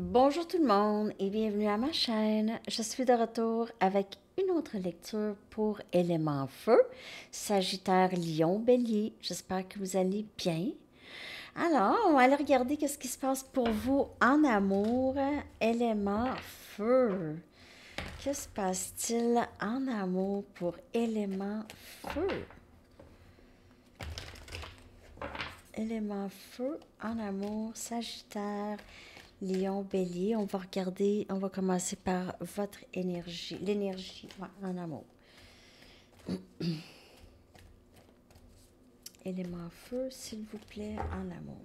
Bonjour tout le monde et bienvenue à ma chaîne. Je suis de retour avec une autre lecture pour Élément Feu, Sagittaire Lion Bélier. J'espère que vous allez bien. Alors, on va aller regarder ce qui se passe pour vous en amour. Élément Feu. Que se passe-t-il en amour pour Élément Feu? Élément Feu en amour, Sagittaire, Lion, Bélier, on va regarder, on va commencer par votre énergie, l'énergie en amour. Élément feu, s'il vous plaît, en amour.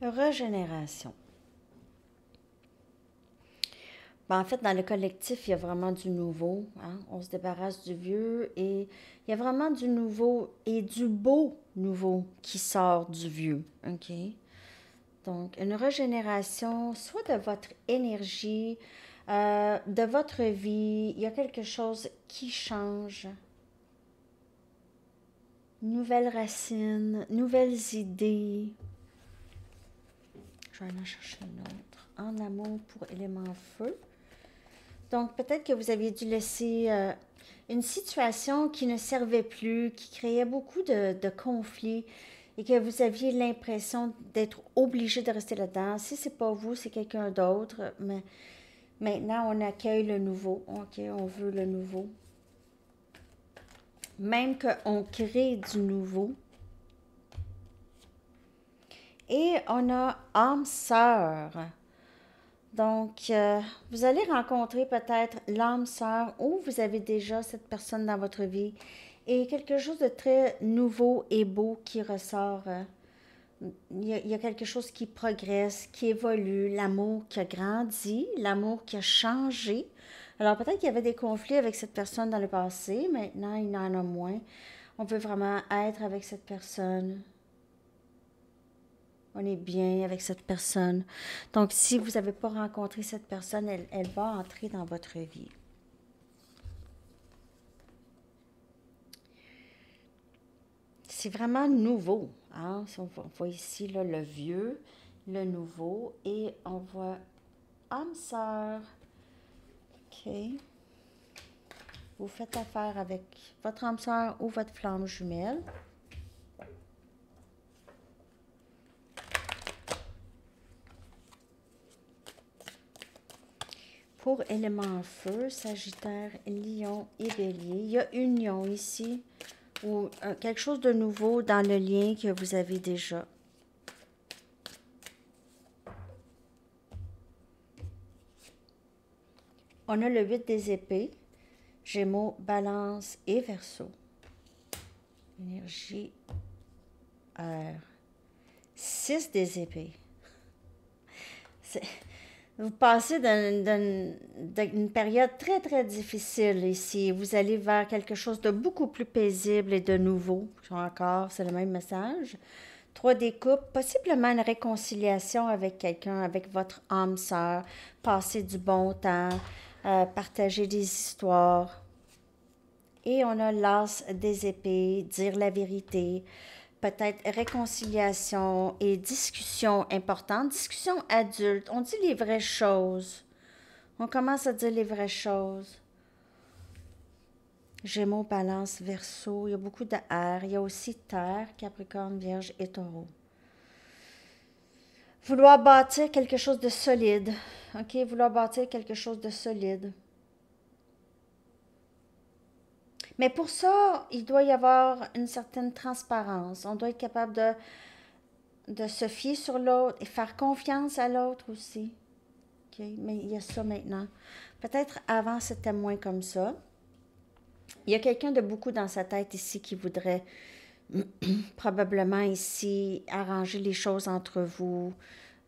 Régénération. Ben, en fait, dans le collectif, il y a vraiment du nouveau. Hein. On se débarrasse du vieux et il y a vraiment du nouveau et du beau nouveau qui sort du vieux. OK? Donc, une régénération, soit de votre énergie, euh, de votre vie. Il y a quelque chose qui change. Nouvelles racines, nouvelles idées. Je vais en chercher une autre. En amour pour élément feu. Donc, peut-être que vous aviez dû laisser euh, une situation qui ne servait plus, qui créait beaucoup de, conflits et que vous aviez l'impression d'être obligé de rester là-dedans. Si c'est pas vous, c'est quelqu'un d'autre, mais maintenant on accueille le nouveau. OK, on veut le nouveau. Même qu'on crée du nouveau. Et on a âme sœur. Donc, euh, vous allez rencontrer peut-être l'âme sœur ou vous avez déjà cette personne dans votre vie et quelque chose de très nouveau et beau qui ressort. Euh. Il y, a, quelque chose qui progresse, qui évolue, l'amour qui a grandi, l'amour qui a changé. Alors peut-être qu'il y avait des conflits avec cette personne dans le passé, maintenant il en a moins. On peut vraiment être avec cette personne, on est bien avec cette personne. Donc, si vous n'avez pas rencontré cette personne, elle, va entrer dans votre vie. C'est vraiment nouveau. Hein? On voit ici le vieux, le nouveau, et on voit âme ah, sœur. OK. Vous faites affaire avec votre âme sœur ou votre flamme jumelle. pour élément feu, Sagittaire, Lion et Bélier. Il y a union ici ou euh, quelque chose de nouveau dans le lien que vous avez déjà. On a le 8 des épées, Gémeaux, Balance et verso. Énergie air. 6 des épées. Vous passez d'une période très, très difficile ici. Vous allez vers quelque chose de beaucoup plus paisible et de nouveau. Encore, c'est le même message. Trois découpes, possiblement une réconciliation avec quelqu'un, avec votre âme sœur. Passer du bon temps, euh, partager des histoires. Et on a l'as des épées, dire la vérité peut-être réconciliation et discussion importante, discussion adulte. On dit les vraies choses. On commence à dire les vraies choses. Gémeaux, balance, verso, il y a beaucoup de air. Il y a aussi terre, capricorne, vierge et taureau. Vouloir bâtir quelque chose de solide. OK, vouloir bâtir quelque chose de solide. Mais pour ça, il doit y avoir une certaine transparence. On doit être capable de, de se fier sur l'autre et faire confiance à l'autre aussi. Mais il y a ça maintenant. Peut-être avant, c'était moins comme ça. Il y a quelqu'un de beaucoup dans sa tête ici qui voudrait probablement ici arranger les choses entre vous,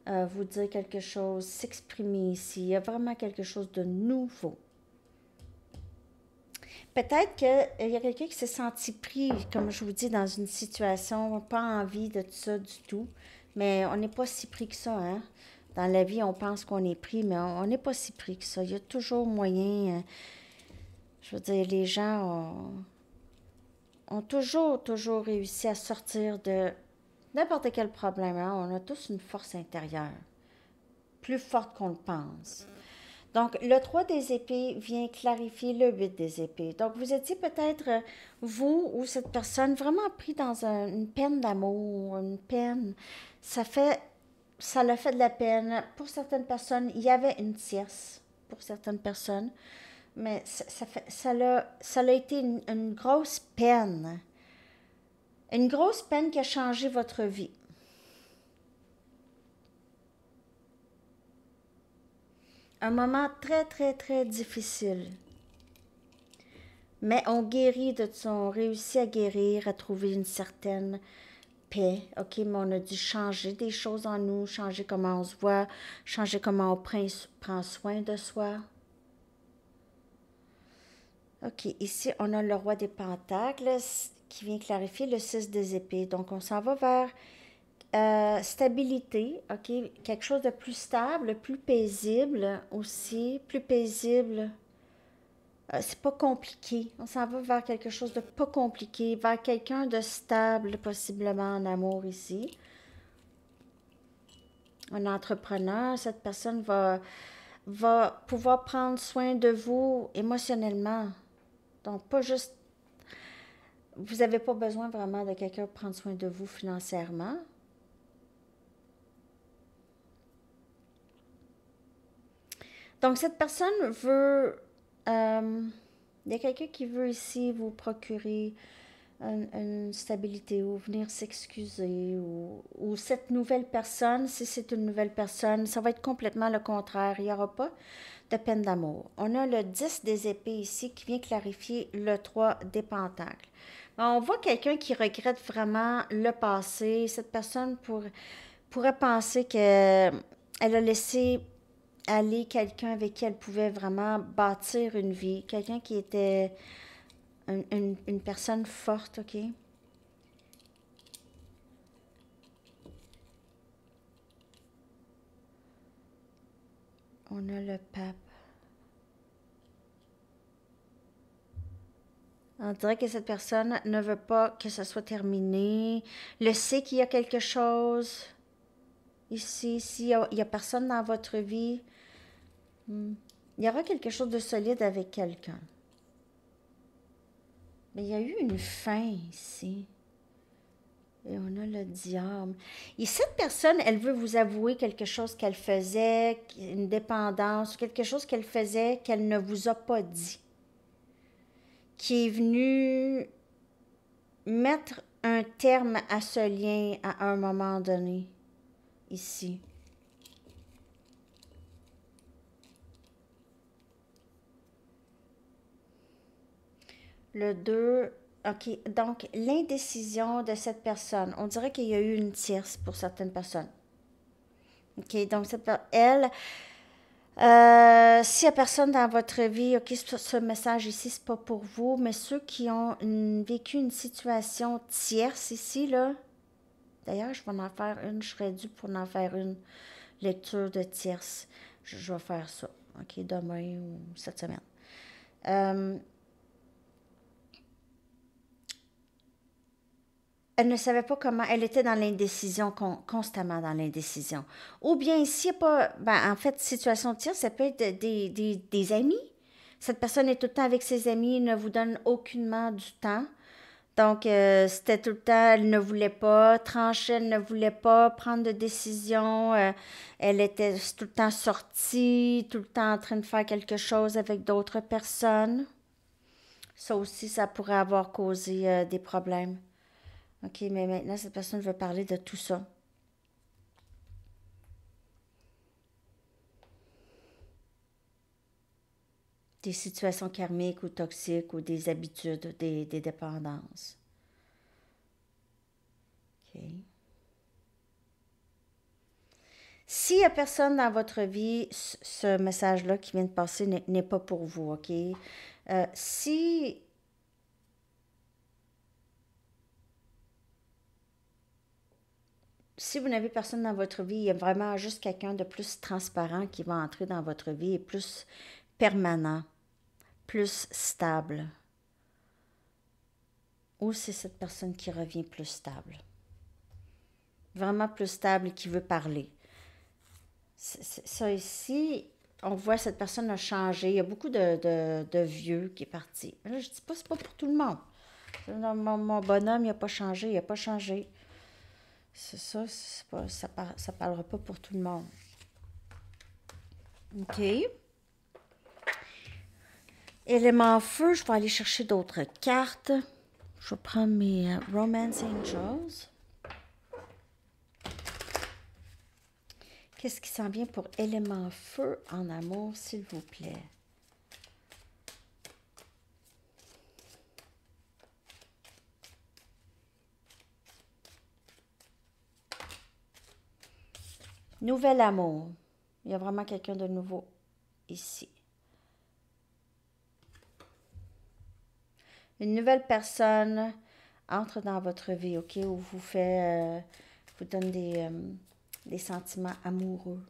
euh, vous dire quelque chose, s'exprimer ici. Il y a vraiment quelque chose de nouveau peut-être qu'il euh, y a quelqu'un qui s'est senti pris, comme je vous dis, dans une situation, pas envie de ça du tout. Mais on n'est pas si pris que ça, hein. Dans la vie, on pense qu'on est pris, mais on n'est pas si pris que ça. Il y a toujours moyen. Euh, je veux dire, les gens ont, toujours, toujours réussi à sortir de n'importe quel problème. Hein. On a tous une force intérieure, plus forte qu'on le pense. Donc, le 3 des épées vient clarifier le 8 des épées. Donc, vous étiez peut-être, euh, vous ou cette personne, vraiment pris dans une peine d'amour, une peine. Ça fait, ça l'a fait de la peine. Pour certaines personnes, il y avait une tierce, pour certaines personnes. Mais ça, ça, fait, ça, l'a, ça été une grosse peine. Une grosse peine qui a changé votre vie. un moment très, très, très difficile. Mais on guérit de ça, on réussit à guérir, à trouver une certaine paix. OK, mais on a dû changer des choses en nous, changer comment on se voit, changer comment on prend, prend soin de soi. OK, ici, on a le roi des pentacles qui vient clarifier le 6 des épées. Donc, on s'en va vers euh, stabilité, OK? Quelque chose de plus stable, plus paisible aussi, plus paisible. Euh, c'est pas compliqué. On s'en va vers quelque chose de pas compliqué, vers quelqu'un de stable, possiblement en amour ici. Un entrepreneur, cette personne va, va pouvoir prendre soin de vous émotionnellement. Donc, pas juste. Vous n'avez pas besoin vraiment de quelqu'un prendre soin de vous financièrement Donc, cette personne veut... Euh, il y a quelqu'un qui veut ici vous procurer une, stabilité ou venir s'excuser ou, cette nouvelle personne, si c'est une nouvelle personne, ça va être complètement le contraire. Il n'y aura pas de peine d'amour. On a le 10 des épées ici qui vient clarifier le 3 des pentacles. Ben, on voit quelqu'un qui regrette vraiment le passé. Cette personne pourrait penser qu'elle euh, a laissé aller quelqu'un avec qui elle pouvait vraiment bâtir une vie, quelqu'un qui était une, personne forte, OK? On a le pape. On dirait que cette personne ne veut pas que ça soit terminé. Le sait qu'il y a quelque chose ici, s'il n'y a, personne dans votre vie, Hmm. Il y aura quelque chose de solide avec quelqu'un. Mais il y a eu une fin ici. Et on a le diable. Et cette personne, elle veut vous avouer quelque chose qu'elle faisait, une dépendance, quelque chose qu'elle faisait qu'elle ne vous a pas dit. Qui est venue mettre un terme à ce lien à un moment donné, ici. le 2. OK. Donc, l'indécision de cette personne. On dirait qu'il y a eu une tierce pour certaines personnes. OK. Donc, cette, elle, euh, s'il n'y a personne dans votre vie, OK, ce, message ici, c'est pas pour vous, mais ceux qui ont vécu une situation tierce ici, là, d'ailleurs, je vais en faire une, je serais dû pour en faire une lecture de tierce. Je, vais faire ça, OK, demain ou cette semaine. Euh, elle ne savait pas comment, elle était dans l'indécision, constamment dans l'indécision. Ou bien, si pas, ben, en fait, situation de tir, ça peut être des, amis. Cette personne est tout le temps avec ses amis, ne vous donne aucunement du temps. Donc, euh, c'était tout le temps, elle ne voulait pas trancher, elle ne voulait pas prendre de décision. Euh, elle était tout le temps sortie, tout le temps en train de faire quelque chose avec d'autres personnes. Ça aussi, ça pourrait avoir causé euh, des problèmes. OK, mais maintenant, cette personne veut parler de tout ça. Des situations karmiques ou toxiques ou des habitudes, des, des dépendances. OK. S'il n'y a personne dans votre vie, ce message-là qui vient de passer n'est pas pour vous, OK? Euh, si si vous n'avez personne dans votre vie, il y a vraiment juste quelqu'un de plus transparent qui va entrer dans votre vie et plus permanent, plus stable. Ou c'est cette personne qui revient plus stable. Vraiment plus stable et qui veut parler. Ça ici, on voit cette personne a changé. Il y a beaucoup de, vieux qui est parti. Je je dis pas, n'est pas pour tout le monde. Mon, mon bonhomme, il n'a pas changé, il n'a pas changé ça, ça ne parlera pas pour tout le monde. OK. Élément feu, je vais aller chercher d'autres cartes. Je vais prendre mes euh, Romance Angels. Qu'est-ce qui s'en vient pour élément feu en amour, s'il vous plaît? Nouvel amour. Il y a vraiment quelqu'un de nouveau ici. Une nouvelle personne entre dans votre vie, OK, ou vous fait, euh, vous donne des, euh, des sentiments amoureux.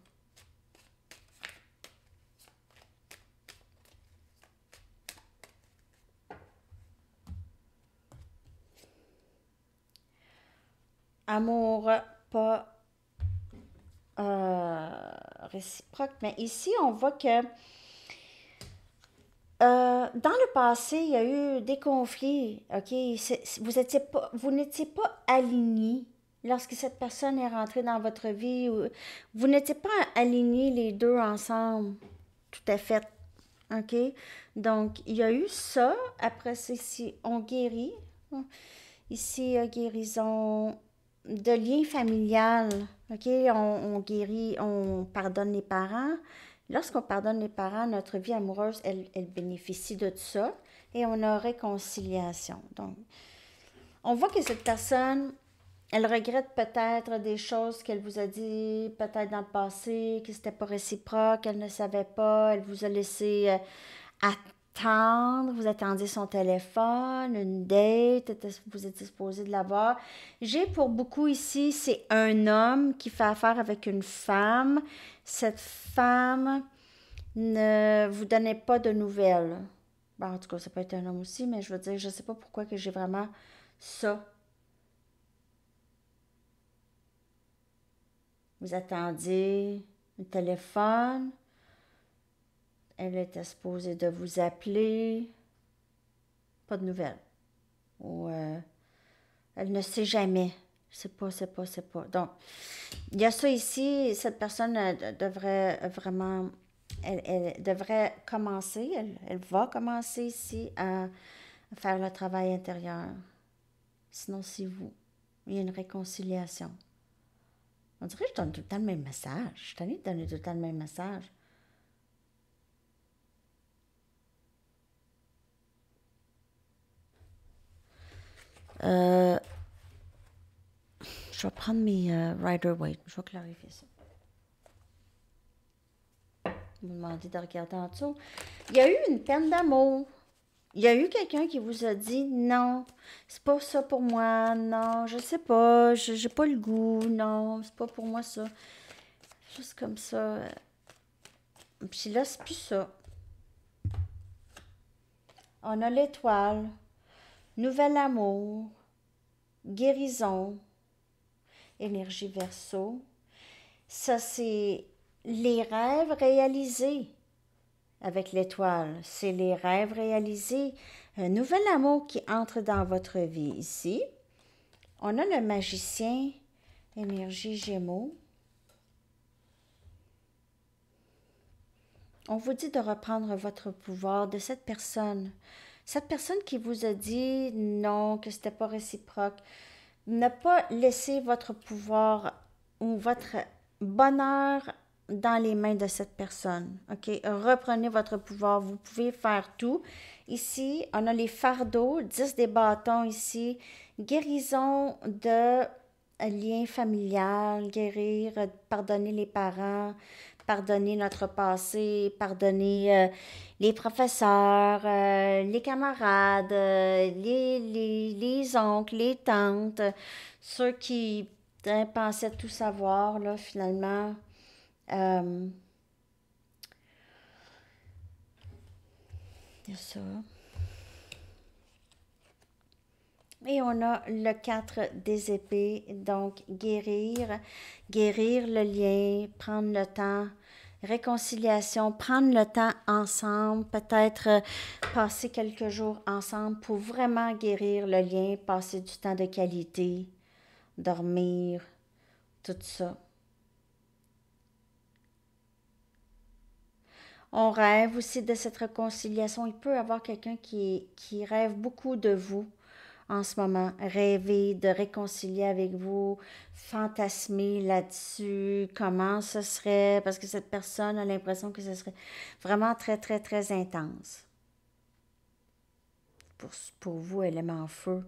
Amour, pas euh, réciproque. Mais ici, on voit que euh, dans le passé, il y a eu des conflits, OK? Vous n'étiez pas, vous pas aligné lorsque cette personne est rentrée dans votre vie. Vous n'étiez pas alignés les deux ensemble, tout à fait, OK? Donc, il y a eu ça. Après, c'est si on guérit. Ici, euh, guérison, de lien familial. OK, on, guérit, on pardonne les parents. Lorsqu'on pardonne les parents, notre vie amoureuse, elle, elle, bénéficie de tout ça et on a réconciliation. Donc, on voit que cette personne, elle regrette peut-être des choses qu'elle vous a dit, peut-être dans le passé, qui c'était pas réciproque, qu'elle ne savait pas, elle vous a laissé euh, tendre, vous attendez son téléphone, une date, vous êtes disposé de l'avoir. J'ai pour beaucoup ici, c'est un homme qui fait affaire avec une femme. Cette femme ne vous donnait pas de nouvelles. Ben, en tout cas, ça peut être un homme aussi, mais je veux dire, je ne sais pas pourquoi que j'ai vraiment ça. Vous attendez un téléphone, elle était supposée de vous appeler. Pas de nouvelles. Ou euh, elle ne sait jamais. C'est pas, c'est pas, c'est pas. Donc, il y a ça ici. Cette personne euh, devrait euh, vraiment. Elle, elle, devrait commencer. Elle, va commencer ici à faire le travail intérieur. Sinon, c'est vous. Il y a une réconciliation. On dirait que je donne tout le temps le même message. Je suis allée de donner tout le temps le même message. Euh, je vais prendre mes euh, Rider waite Je vais clarifier ça. Vous me demandez de regarder en dessous. Il y a eu une peine d'amour. Il y a eu quelqu'un qui vous a dit non, c'est pas ça pour moi, non, je sais pas, j'ai pas le goût, non, c'est pas pour moi ça. Juste comme ça. Puis là, c'est plus ça. On a l'étoile nouvel amour, guérison, énergie verso. Ça, c'est les rêves réalisés avec l'étoile. C'est les rêves réalisés. Un nouvel amour qui entre dans votre vie ici. On a le magicien, énergie gémeaux. On vous dit de reprendre votre pouvoir de cette personne cette personne qui vous a dit non, que c'était pas réciproque, ne pas laisser votre pouvoir ou votre bonheur dans les mains de cette personne. OK? Reprenez votre pouvoir. Vous pouvez faire tout. Ici, on a les fardeaux, 10 des bâtons ici. Guérison de lien familial, guérir, pardonner les parents, pardonner notre passé, pardonner euh, les professeurs, euh, les camarades, euh, les, les, oncles, les tantes, ceux qui hein, pensaient tout savoir, là, finalement. ça. Et on a le 4 des épées, donc guérir, guérir le lien, prendre le temps réconciliation, prendre le temps ensemble, peut-être euh, passer quelques jours ensemble pour vraiment guérir le lien, passer du temps de qualité, dormir, tout ça. On rêve aussi de cette réconciliation. Il peut y avoir quelqu'un qui, qui rêve beaucoup de vous en ce moment, rêver, de réconcilier avec vous, fantasmer là-dessus, comment ce serait, parce que cette personne a l'impression que ce serait vraiment très, très, très intense. Pour, pour vous, en feu.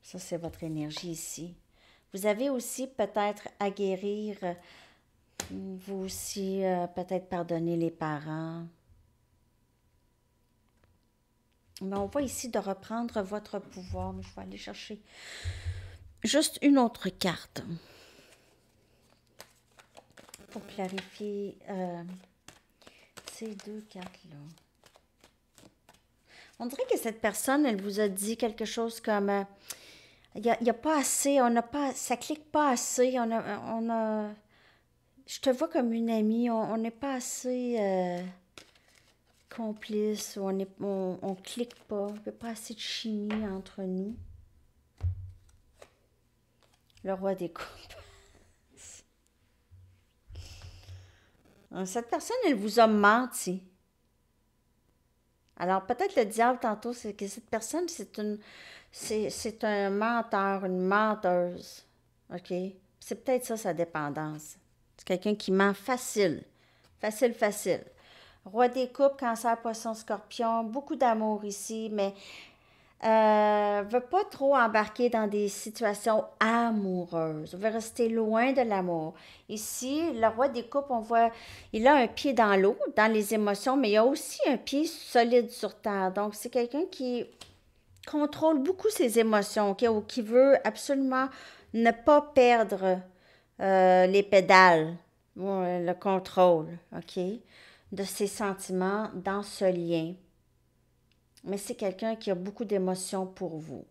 Ça, c'est votre énergie ici. Vous avez aussi peut-être à guérir, vous aussi, euh, peut-être pardonner les parents mais on voit ici de reprendre votre pouvoir. Je vais aller chercher juste une autre carte pour clarifier euh, ces deux cartes-là. On dirait que cette personne, elle vous a dit quelque chose comme euh, il n'y a, pas assez, on ne pas, ça clique pas assez, on a, on a, je te vois comme une amie, on n'est pas assez. Euh, complice, on ne on, clique pas, il n'y a pas assez de chimie entre nous. Le roi des coupes. Euh, cette personne, elle vous a menti. Alors, peut-être le diable, tantôt, c'est que cette personne, c'est une... C'est un menteur, une menteuse. OK? C'est peut-être ça, sa dépendance. C'est quelqu'un qui ment facile. Facile, facile. Roi des coupes, cancer, poisson, scorpion, beaucoup d'amour ici, mais ne euh, veut pas trop embarquer dans des situations amoureuses. On veut rester loin de l'amour. Ici, le roi des coupes, on voit, il a un pied dans l'eau, dans les émotions, mais il a aussi un pied solide sur terre. Donc, c'est quelqu'un qui contrôle beaucoup ses émotions, ou qui veut absolument ne pas perdre euh, les pédales, le contrôle, OK? de ses sentiments dans ce lien. Mais c'est quelqu'un qui a beaucoup d'émotions pour vous.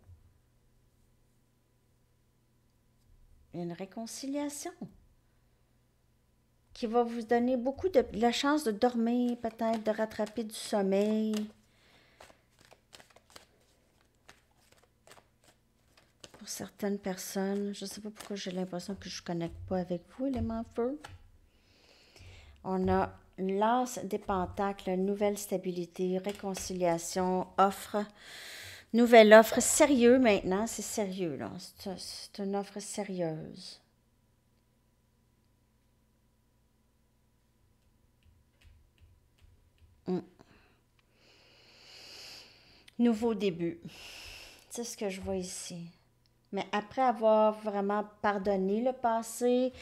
Une réconciliation qui va vous donner beaucoup de la chance de dormir, peut-être de rattraper du sommeil. Pour certaines personnes, je ne sais pas pourquoi j'ai l'impression que je ne connecte pas avec vous, élément feu. On a Lance des pentacles, nouvelle stabilité, réconciliation, offre. Nouvelle offre, sérieux maintenant, c'est sérieux, là. C'est une offre sérieuse. Hmm. Nouveau début. C'est ce que je vois ici. Mais après avoir vraiment pardonné le passé,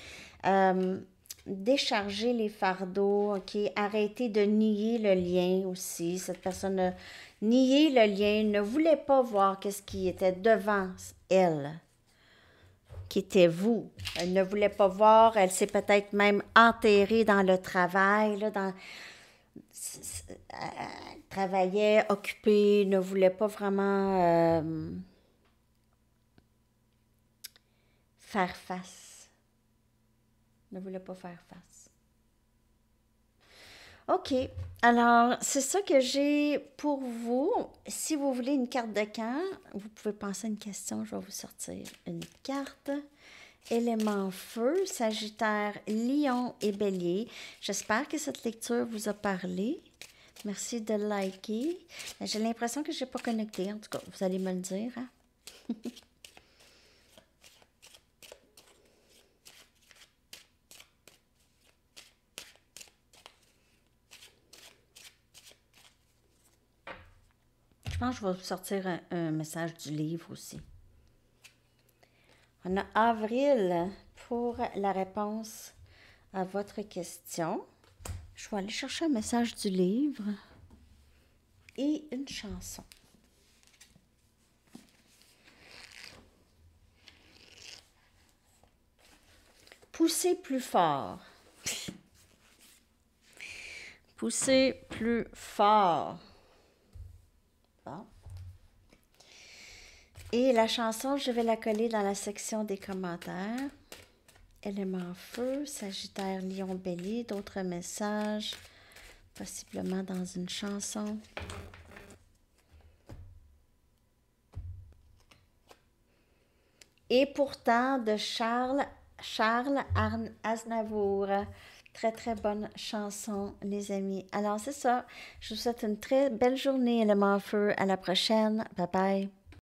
euh, décharger les fardeaux, ok, arrêter de nier le lien aussi. Cette personne a nié le lien, ne voulait pas voir ce qui était devant elle, qui était vous. Elle ne voulait pas voir, elle s'est peut-être même enterrée dans le travail, dans travaillait occupée, ne voulait pas vraiment euh, faire face ne voulait pas faire face. OK. Alors, c'est ça que j'ai pour vous. Si vous voulez une carte de camp, vous pouvez penser à une question. Je vais vous sortir une carte. Élément feu, Sagittaire, Lion et Bélier. J'espère que cette lecture vous a parlé. Merci de liker. J'ai l'impression que je n'ai pas connecté. En tout cas, vous allez me le dire. Hein? je vais vous sortir un, un message du livre aussi. On a avril pour la réponse à votre question. Je vais aller chercher un message du livre et une chanson. Poussez plus fort. Poussez plus fort. Et la chanson, je vais la coller dans la section des commentaires. Élément feu, Sagittaire, Lion, Bélier, d'autres messages, possiblement dans une chanson. Et pourtant de Charles, Charles Aznavour. Très, très bonne chanson, les amis. Alors, c'est ça. Je vous souhaite une très belle journée, le feu. À la prochaine. Bye bye.